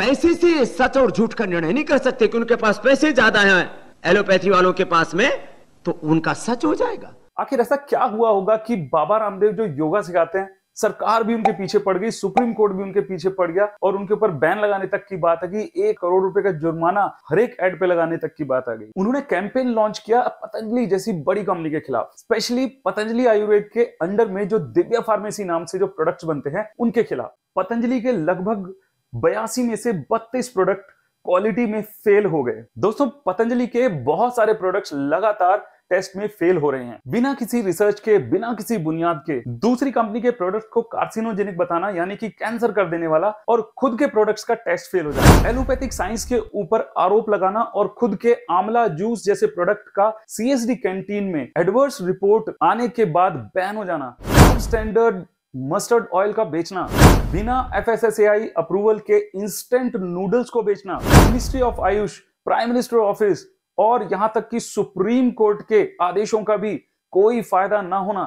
पैसे से सच और झूठ का निर्णय नहीं कर सकते कि उनके पास पैसे ज्यादा हैं एलोपैथी वालों के पास में तो उनका सच हो जाएगा आखिर ऐसा क्या हुआ होगा कि बाबा रामदेव जो योगा सिखाते हैं सरकार भी उनके पीछे पड़ गई सुप्रीम कोर्ट भी उनके पीछे पड़ गया और उनके ऊपर बैन लगाने तक की बात है कि एक करोड़ रुपए का जुर्माना हर एक एड पे लगाने तक की बात आ गई उन्होंने कैंपेन लॉन्च किया पतंजलि जैसी बड़ी कंपनी के खिलाफ स्पेशली पतंजलि आयुर्वेद के अंडर में जो दिव्या फार्मेसी नाम से जो प्रोडक्ट्स बनते हैं उनके खिलाफ पतंजलि के लगभग बयासी में से बत्तीस प्रोडक्ट क्वालिटी में फेल हो गए दोस्तों पतंजलि के बहुत सारे प्रोडक्ट्स लगातार टेस्ट में फेल हो रहे हैं बिना किसी रिसर्च के बिना किसी बुनियाद के दूसरी कंपनी के प्रोडक्ट को कार्सिनोजेनिक बताना यानी कि कैंसर कर देने वाला और खुद के प्रोडक्ट्स का टेस्ट फेल हो जाना एलोपैथिक साइंस के ऊपर आरोप लगाना और खुद के आमला जूस जैसे प्रोडक्ट का सी कैंटीन में एडवर्स रिपोर्ट आने के बाद बैन हो जाना स्टैंडर्ड मस्टर्ड ऑयल का बेचना बिना एफएसएसएआई अप्रूवल के इंस्टेंट नूडल्स को बेचना Ministry of AYUSH Prime Minister Office और यहां तक कि सुप्रीम कोर्ट के आदेशों का भी कोई फायदा ना होना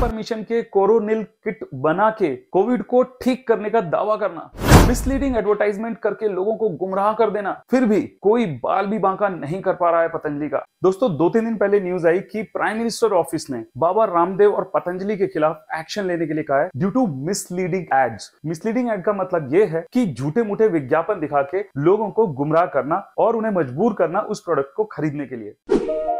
परमिशन के कोरोनिल किट बना के कोविड को ठीक करने का दावा करना मिसलीडिंग एडवर्टाइजमेंट करके लोगों को गुमराह कर देना फिर भी कोई बाल भी बांका नहीं कर पा रहा है पतंजलि का दोस्तों दो तीन दिन पहले न्यूज आई कि प्राइम मिनिस्टर ऑफिस ने बाबा रामदेव और पतंजलि के खिलाफ एक्शन लेने के लिए कहा है due to misleading ads misleading ad का मतलब ये है कि झूठे मूठे विज्ञापन दिखा के लोगों को गुमराह करना और उन्हें मजबूर करना उस प्रोडक्ट को खरीदने के लिए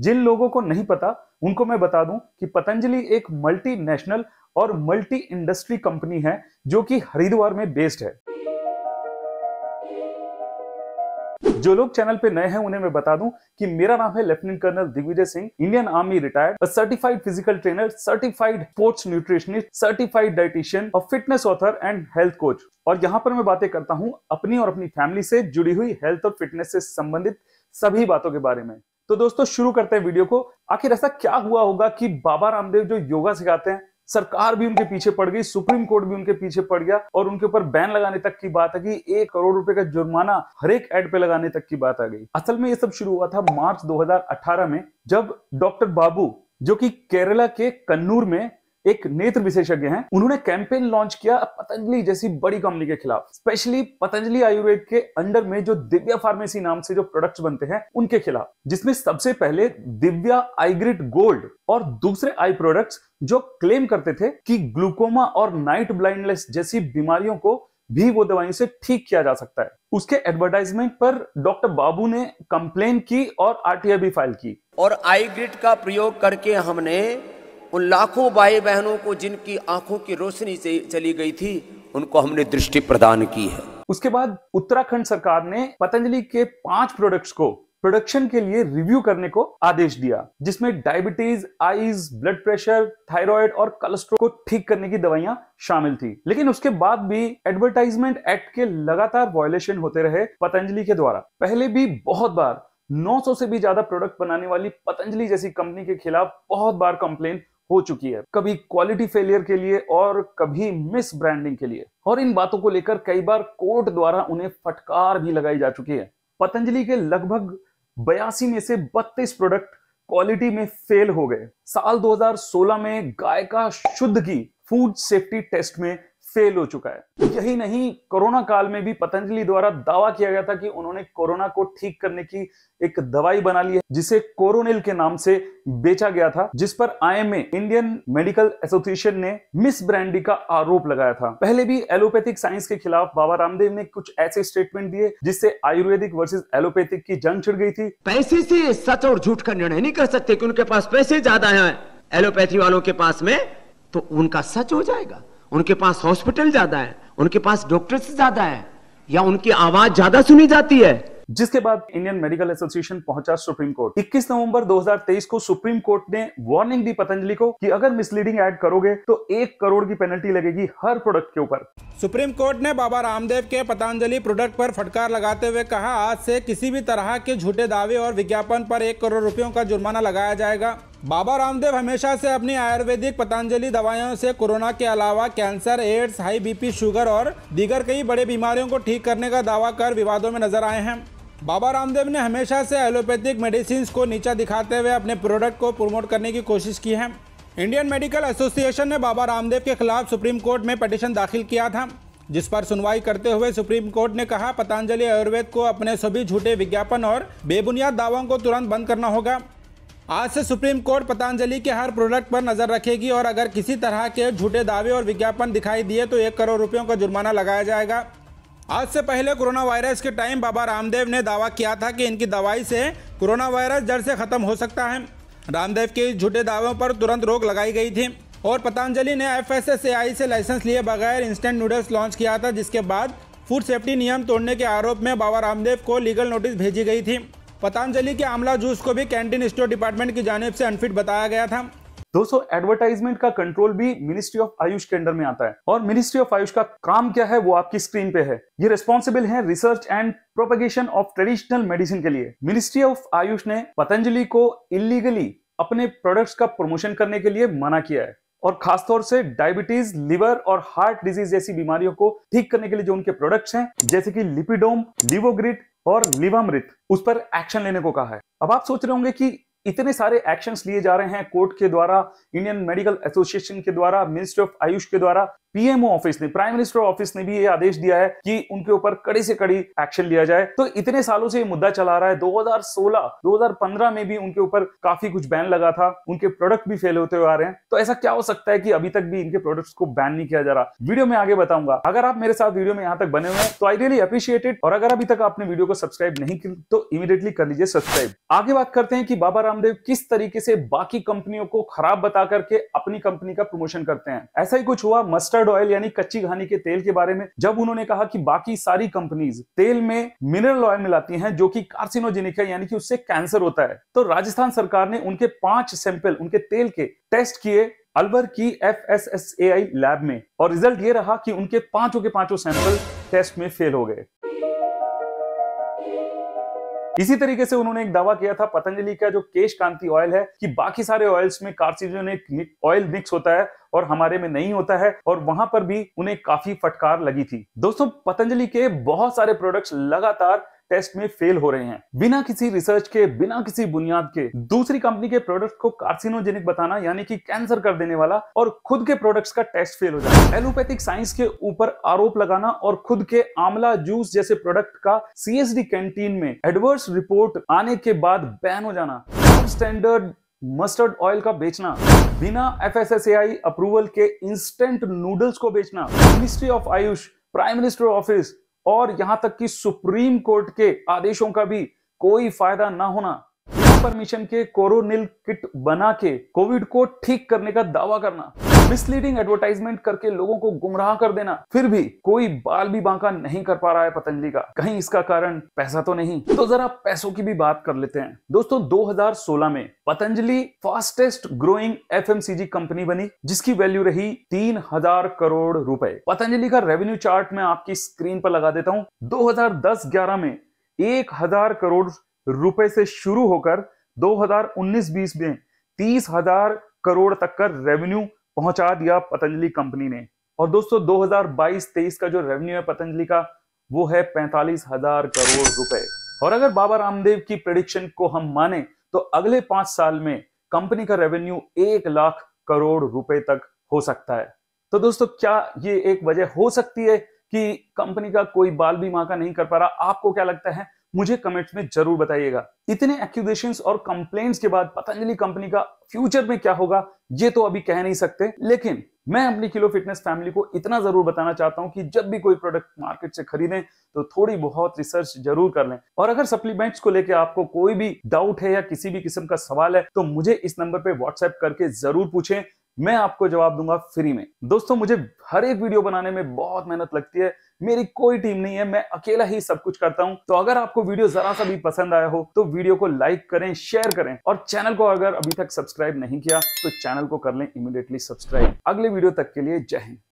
जिन लोगों को नहीं पता उनको मैं बता दूं कि पतंजलि एक मल्टीनेशनल और मल्टी इंडस्ट्री कंपनी है जो कि हरिद्वार में बेस्ड है जो लोग चैनल पे नए हैं उन्हें मैं बता दूं कि मेरा नाम है lieutenant colonel Digvijay Singh Indian Army retired certified physical trainer certified sports nutritionist certified dietitian और fitness author and health coach और यहाँ पर मैं बातें करता हूँ अपनी और अपनी फैमिली से जुड़ी हुई हेल्थ और फिटनेस से संबंधित सभी बातों के बारे में तो दोस्तों शुरू करते हैं वीडियो को आखिर ऐसा क्या हुआ होगा कि बाबा रामदेव जो योगा सिखाते हैं सरकार भी उनके पीछे पड़ गई सुप्रीम कोर्ट भी उनके पीछे पड़ गया और उनके ऊपर बैन लगाने तक की बात आ गई एक करोड़ रुपए का जुर्माना हर एक एड पे लगाने तक की बात आ गई असल में ये सब शुरू हुआ था मार्च 2018 में जब डॉक्टर बाबू जो कि केरला के कन्नूर में एक नेत्र विशेषज्ञ हैं उन्होंने कैंपेन लॉन्च किया पतंजलि जैसी बड़ी कंपनी के खिलाफ स्पेशली पतंजलि आयुर्वेद के अंडर में जो दिव्या फार्मेसी नाम से जो प्रोडक्ट्स बनते हैं उनके खिलाफ जिसमें सबसे पहले दिव्या आईग्रिड गोल्ड और दूसरे आई प्रोडक्ट्स जो क्लेम करते थे कि ग्लूकोमा और नाइट ब्लाइंडनेस जैसी बीमारियों को भी वो दवाई से ठीक किया जा सकता है उसके एडवर्टाइजमेंट पर डॉक्टर बाबू ने कंप्लेन की और आरटीआई भी फाइल की और आईग्रिड का प्रयोग करके हमने उन लाखों भाई बहनों को जिनकी आंखों की रोशनी से चली गई थी उनको हमने दृष्टि प्रदान की है उसके बाद उत्तराखंड सरकार ने पतंजलि के पांच प्रोडक्ट्स को प्रोडक्शन के लिए रिव्यू करने को आदेश दिया जिसमें diabetes eyes blood pressure thyroid और कोलेस्ट्रोल को ठीक करने की दवाइयां शामिल थी लेकिन उसके बाद भी एडवर्टाइजमेंट एक्ट के लगातार वायोलेशन होते रहे पतंजलि के द्वारा पहले भी बहुत बार 900 से भी ज्यादा प्रोडक्ट बनाने वाली पतंजलि जैसी कंपनी के खिलाफ बहुत बार कंप्लेन हो चुकी है कभी क्वालिटी फेलियर के लिए और कभी मिस ब्रांडिंग के लिए और इन बातों को लेकर कई बार कोर्ट द्वारा उन्हें फटकार भी लगाई जा चुकी है पतंजलि के लगभग बयासी में से बत्तीस प्रोडक्ट क्वालिटी में फेल हो गए साल 2016 में गाय का शुद्ध की फूड सेफ्टी टेस्ट में फेल हो चुका है यही नहीं कोरोना काल में भी पतंजलि द्वारा दावा किया गया था कि उन्होंने कोरोना को ठीक करने की एक दवाई बना ली है जिसे कोरोनिल के नाम से बेचा गया था जिस पर आईएमए इंडियन मेडिकल एसोसिएशन ने मिस ब्रांडी का आरोप लगाया था पहले भी एलोपैथिक साइंस के खिलाफ बाबा रामदेव ने कुछ ऐसे स्टेटमेंट दिए जिससे आयुर्वेदिक वर्सेज एलोपैथिक की जंग छिड़ गई थी पैसे से सच और झूठ का निर्णय नहीं कर सकते कि उनके पास पैसे ज्यादा है एलोपैथी वालों के पास में तो उनका सच हो जाएगा उनके पास हॉस्पिटल ज्यादा है उनके पास डॉक्टर ज्यादा है या उनकी आवाज ज्यादा सुनी जाती है जिसके बाद इंडियन मेडिकल एसोसिएशन पहुंचा सुप्रीम कोर्ट 21 नवंबर 2023 को सुप्रीम कोर्ट ने वार्निंग दी पतंजलि को कि अगर मिसलीडिंग ऐड करोगे तो एक करोड़ की पेनल्टी लगेगी हर प्रोडक्ट के ऊपर सुप्रीम कोर्ट ने बाबा रामदेव के पतंजलि प्रोडक्ट पर फटकार लगाते हुए कहा आज से किसी भी तरह के झूठे दावे और विज्ञापन पर एक करोड़ रुपयों का जुर्माना लगाया जाएगा बाबा रामदेव हमेशा से अपनी आयुर्वेदिक पतंजलि दवाइयों से कोरोना के अलावा cancer AIDS high BP sugar और दीगर कई बड़े बीमारियों को ठीक करने का दावा कर विवादों में नजर आए हैं बाबा रामदेव ने हमेशा से एलोपैथिक मेडिसिन को नीचा दिखाते हुए अपने प्रोडक्ट को प्रमोट करने की कोशिश की है इंडियन मेडिकल एसोसिएशन ने बाबा रामदेव के खिलाफ सुप्रीम कोर्ट में पटिशन दाखिल किया था जिस पर सुनवाई करते हुए सुप्रीम कोर्ट ने कहा पतंजलि आयुर्वेद को अपने सभी झूठे विज्ञापन और बेबुनियाद दावों को तुरंत बंद करना होगा आज से सुप्रीम कोर्ट पतंजलि के हर प्रोडक्ट पर नजर रखेगी और अगर किसी तरह के झूठे दावे और विज्ञापन दिखाई दिए तो एक करोड़ रुपयों का जुर्माना लगाया जाएगा आज से पहले कोरोना वायरस के टाइम बाबा रामदेव ने दावा किया था कि इनकी दवाई से कोरोना वायरस जड़ से खत्म हो सकता है रामदेव के झूठे दावों पर तुरंत रोक लगाई गई थी और पतंजलि ने एफ से लाइसेंस लिए बगैर इंस्टेंट नूडल्स लॉन्च किया था जिसके बाद फूड सेफ्टी नियम तोड़ने के आरोप में बाबा रामदेव को लीगल नोटिस भेजी गई थी पतंजलि के आमला जूस को भी कैंटीन स्टोर डिपार्टमेंट की जानब से अनफिट बताया गया था दोस्तों एडवर्टाइजमेंट का कंट्रोल भी मिनिस्ट्री ऑफ आयुष के अंडर में आता है और मिनिस्ट्री ऑफ आयुष का काम क्या है वो आपकी स्क्रीन पे है ये रिस्पॉन्सिबल है research and propagation of traditional medicine के लिए मिनिस्ट्री ऑफ आयुष ने पतंजलि को इलीगली अपने प्रोडक्ट्स का प्रमोशन करने के लिए मना किया है और खासतौर से डायबिटीज लिवर और हार्ट डिजीज जैसी बीमारियों को ठीक करने के लिए जो उनके प्रोडक्ट्स हैं जैसे कि लिपिडोम लिवोग्रिट और लिवामृत उस पर एक्शन लेने को कहा है अब आप सोच रहे होंगे कि इतने सारे एक्शंस लिए जा रहे हैं कोर्ट के द्वारा इंडियन मेडिकल एसोसिएशन के द्वारा मिनिस्ट्री ऑफ आयुष के द्वारा पीएमओ ऑफिस ने प्राइम मिनिस्टर ऑफिस ने भी ये आदेश दिया है कि उनके ऊपर कड़ी से कड़ी एक्शन लिया जाए तो इतने सालों से ये मुद्दा चला रहा है 2016 2015 में भी उनके ऊपर काफी कुछ बैन लगा था उनके प्रोडक्ट भी फेल होते हुए आ रहे हैं तो ऐसा क्या हो सकता है कि अभी तक भी इनके प्रोडक्ट्स को बैन नहीं किया जा रहा वीडियो में आगे बताऊंगा अगर आप मेरे साथ वीडियो में यहाँ तक बने हुए हैं तो आई रियली अप्रिशिएटेड और अगर अभी तक आपने वीडियो को सब्सक्राइब नहीं की तो इमीडिएटली कर लीजिए सब्सक्राइब आगे बात करते हैं कि बाबा रामदेव किस तरीके से बाकी कंपनियों को खराब बता करके अपनी कंपनी का प्रमोशन करते हैं ऐसा ही कुछ हुआ मस्टर्ड मस्टर्ड ऑयल यानी कच्ची घानी के तेल के बारे में जब उन्होंने कहा कि बाकी सारी कंपनीज तेल में मिनरल ऑयल मिलाती हैं जो कि कार्सिनोजेनिक है यानी कि उससे कैंसर होता है तो राजस्थान सरकार ने उनके पांच सैंपल उनके तेल के टेस्ट किए अलवर की F S S A I lab में और रिजल्ट ये रहा कि उनके पांचों के पांचों सैंपल टेस्ट में फेल हो गए इसी तरीके से उन्होंने एक दावा किया था पतंजलि का जो केश कांति ऑयल है कि बाकी सारे ऑयल्स में कार्सिजोनिक ऑयल मिक्स होता है और हमारे में नहीं होता है और वहां पर भी उन्हें काफी फटकार लगी थी दोस्तों पतंजलि के बहुत सारे प्रोडक्ट्स लगातार टेस्ट में फेल हो रहे हैं बिना किसी रिसर्च के बिना किसी बुनियाद के दूसरी कंपनी के प्रोडक्ट को कार्सिनोजेनिक बताना यानी कि कैंसर कर देने वाला और खुद के प्रोडक्ट्स का टेस्ट फेल हो जाना एलोपैथिक साइंस के ऊपर आरोप लगाना और खुद के आमला जूस जैसे प्रोडक्ट का सीएसडी कैंटीन में एडवर्स रिपोर्ट आने के बाद बैन हो जाना स्टैंडर्ड मस्टर्ड ऑयल का बेचना बिना एफएसएसएआई अप्रूवल के इंस्टेंट नूडल्स को बेचना Ministry of AYUSH Prime Minister Office और यहां तक कि सुप्रीम कोर्ट के आदेशों का भी कोई फायदा ना होना परमिशन के कोरोनिल किट बना के कोविड को ठीक करने का दावा करना मिसलीडिंग एडवर्टाइजमेंट करके लोगों को गुमराह कर देना फिर भी कोई बाल भी बांका नहीं कर पा रहा है पतंजलि का कहीं इसका कारण पैसा तो नहीं तो जरा पैसों की भी बात कर लेते हैं दोस्तों 2016 में Patanjali fastest growing FMCG company बनी जिसकी वैल्यू रही तीन हजार करोड़ रुपए पतंजलि का रेवेन्यू चार्ट में आपकी स्क्रीन पर लगा देता हूं दो हजार में एक हजार करोड़ रुपए से शुरू होकर 2019-20 में तीस हजार करोड़ तक का रेवेन्यू पहुंचा दिया पतंजलि कंपनी ने और दोस्तों 2022-23 का जो रेवेन्यू है पतंजलि का वो है पैंतालीस हजार करोड़ रुपए और अगर बाबा रामदेव की प्रडिक्शन को हम माने तो अगले पांच साल में कंपनी का रेवेन्यू एक लाख करोड़ रुपए तक हो सकता है तो दोस्तों क्या ये एक वजह हो सकती है कि कंपनी का कोई बाल भी माका नहीं कर पा रहा आपको क्या लगता है मुझे कमेंट्स में जरूर बताइएगा इतने एक्यूजेशन और कंप्लेन्ट्स के बाद पतंजलि कंपनी का फ्यूचर में क्या होगा ये तो अभी कह नहीं सकते लेकिन मैं अपनी किलो फिटनेस फैमिली को इतना जरूर बताना चाहता हूं कि जब भी कोई प्रोडक्ट मार्केट से खरीदें तो थोड़ी बहुत रिसर्च जरूर कर लें और अगर सप्लीमेंट्स को लेकर आपको कोई भी डाउट है या किसी भी किस्म का सवाल है तो मुझे इस नंबर पर व्हाट्सएप करके जरूर पूछें मैं आपको जवाब दूंगा फ्री में दोस्तों मुझे हर एक वीडियो बनाने में बहुत मेहनत लगती है मेरी कोई टीम नहीं है मैं अकेला ही सब कुछ करता हूं तो अगर आपको वीडियो जरा सा भी पसंद आया हो तो वीडियो को लाइक करें शेयर करें और चैनल को अगर अभी तक सब्सक्राइब नहीं किया तो चैनल को कर लें इमीडिएटली सब्सक्राइब अगले वीडियो तक के लिए जय हिंद